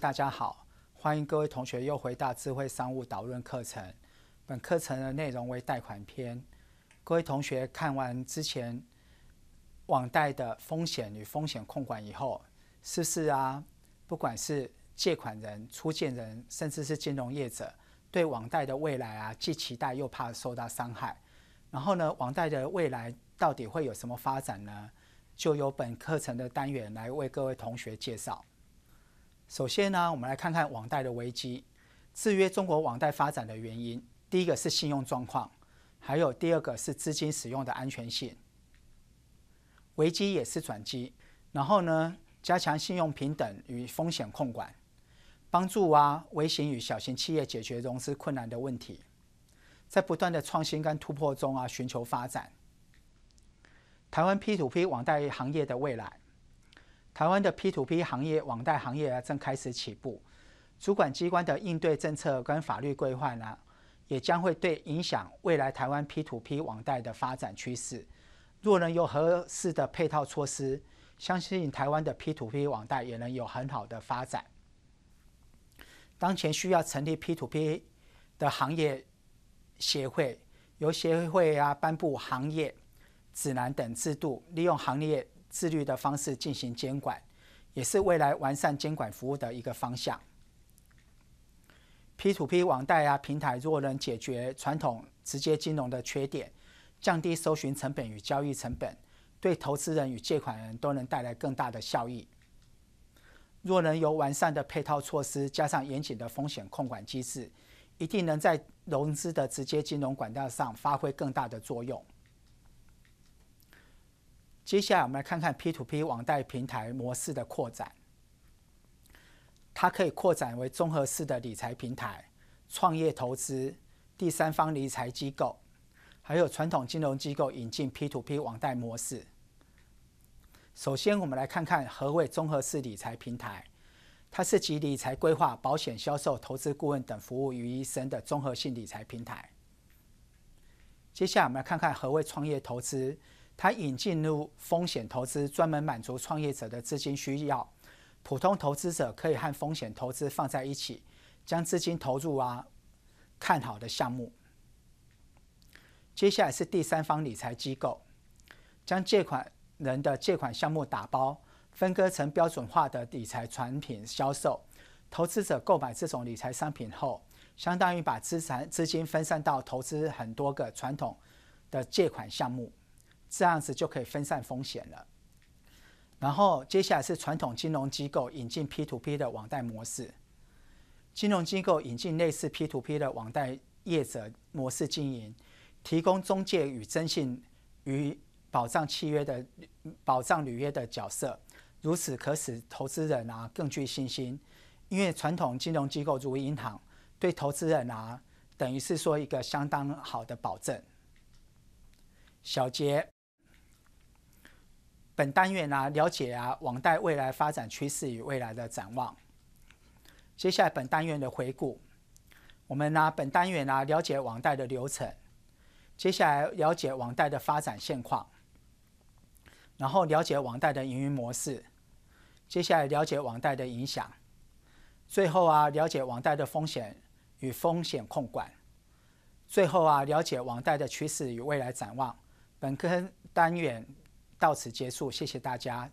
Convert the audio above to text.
大家好，欢迎各位同学又回到智慧商务导论课程。本课程的内容为贷款篇。各位同学看完之前网贷的风险与风险控管以后，是不是啊？不管是借款人、出借人，甚至是金融业者，对网贷的未来啊，既期待又怕受到伤害。然后呢，网贷的未来到底会有什么发展呢？就由本课程的单元来为各位同学介绍。首先呢，我们来看看网贷的危机，制约中国网贷发展的原因，第一个是信用状况，还有第二个是资金使用的安全性。危机也是转机，然后呢，加强信用平等与风险控管，帮助啊微型与小型企业解决融资困难的问题，在不断的创新跟突破中啊，寻求发展。台湾 p to p 网贷行业的未来。台湾的 P2P 行业网贷行业正开始起步，主管机关的应对政策跟法律规范呢，也将会对影响未来台湾 P2P 网贷的发展趋势。若能有合适的配套措施，相信台湾的 P2P 网贷也能有很好的发展。当前需要成立 P2P 的行业协会，由协会啊颁布行业指南等制度，利用行业。自律的方式进行监管，也是未来完善监管服务的一个方向。P2P 网贷啊平台，若能解决传统直接金融的缺点，降低搜寻成本与交易成本，对投资人与借款人都能带来更大的效益。若能有完善的配套措施，加上严谨的风险控管机制，一定能在融资的直接金融管道上发挥更大的作用。接下来我们来看看 P2P 网贷平台模式的扩展，它可以扩展为综合式的理财平台、创业投资、第三方理财机构，还有传统金融机构引进 P2P 网贷模式。首先，我们来看看何为综合式理财平台，它是集理财规划、保险销售、投资顾问等服务于一身的综合性理财平台。接下来，我们来看看何为创业投资。它引进入风险投资，专门满足创业者的资金需要。普通投资者可以和风险投资放在一起，将资金投入啊看好的项目。接下来是第三方理财机构，将借款人的借款项目打包，分割成标准化的理财产品销售。投资者购买这种理财商品后，相当于把资产资金分散到投资很多个传统的借款项目。这样子就可以分散风险了。然后接下来是传统金融机构引进 P to P 的网贷模式，金融机构引进类似 P to P 的网贷业者模式经营，提供中介与征信与保障契约的保障履约的角色，如此可使投资人啊更具信心，因为传统金融机构如银行对投资人啊等于是说一个相当好的保证。小杰本单元啊，了解啊，网贷未来发展趋势与未来的展望。接下来，本单元的回顾，我们呢，本单元啊，了解网贷的流程。接下来，了解网贷的发展现况，然后了解网贷的营运模式。接下来，了解网贷的影响。最后啊，了解网贷的风险与风险控管。最后啊，了解网贷的趋势与未来展望。本科单元。到此结束，谢谢大家。